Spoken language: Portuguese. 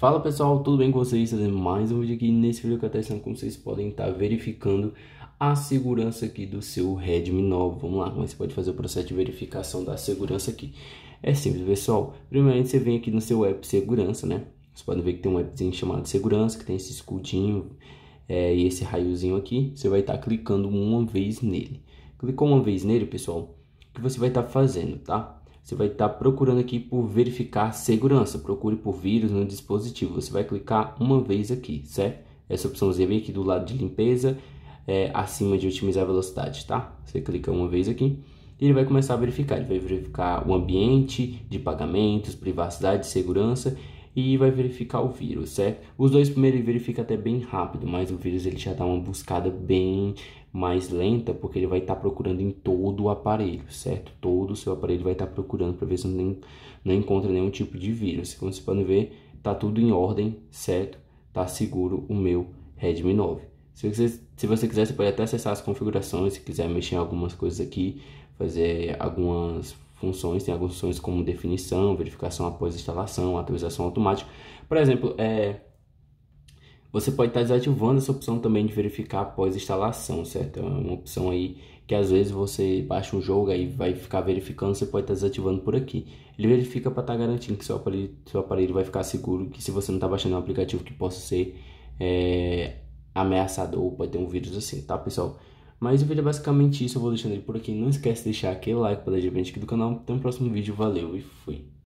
Fala pessoal, tudo bem com vocês? Fazendo mais um vídeo aqui nesse vídeo que eu testando como vocês podem estar tá verificando a segurança aqui do seu Redmi 9. Vamos lá, como é você pode fazer o processo de verificação da segurança aqui? É simples, pessoal. Primeiramente você vem aqui no seu app segurança, né? Vocês podem ver que tem um appzinho chamado segurança, que tem esse escudinho é, e esse raiozinho aqui. Você vai estar tá clicando uma vez nele. Clicou uma vez nele, pessoal, o que você vai estar tá fazendo, tá? você vai estar tá procurando aqui por verificar segurança. Procure por vírus no dispositivo. Você vai clicar uma vez aqui, certo? Essa opçãozinha vem aqui do lado de limpeza, é, acima de otimizar a velocidade, tá? Você clica uma vez aqui e ele vai começar a verificar. Ele vai verificar o ambiente de pagamentos, privacidade, segurança e vai verificar o vírus, certo? Os dois primeiros ele verifica até bem rápido, mas o vírus ele já dá uma buscada bem mais lenta, porque ele vai estar tá procurando em todo o aparelho, certo? Todo o seu aparelho vai estar tá procurando para ver se não, não encontra nenhum tipo de vírus. Como vocês podem ver, tá tudo em ordem, certo? Tá seguro o meu Redmi 9. Se você, se você quiser, você pode até acessar as configurações, se quiser mexer em algumas coisas aqui, fazer algumas funções, tem algumas funções como definição, verificação após instalação, atualização automática. Por exemplo, é, você pode estar desativando essa opção também de verificar após instalação, certo? É uma opção aí que às vezes você baixa um jogo aí vai ficar verificando, você pode estar desativando por aqui. Ele verifica para estar tá garantindo que seu aparelho, seu aparelho vai ficar seguro, que se você não está baixando um aplicativo que possa ser é, ameaçador, pode ter um vírus assim, tá pessoal? Mas o vídeo é basicamente isso, eu vou deixando ele por aqui. Não esquece de deixar aquele like para dar de aqui do canal. Até o próximo vídeo, valeu e fui!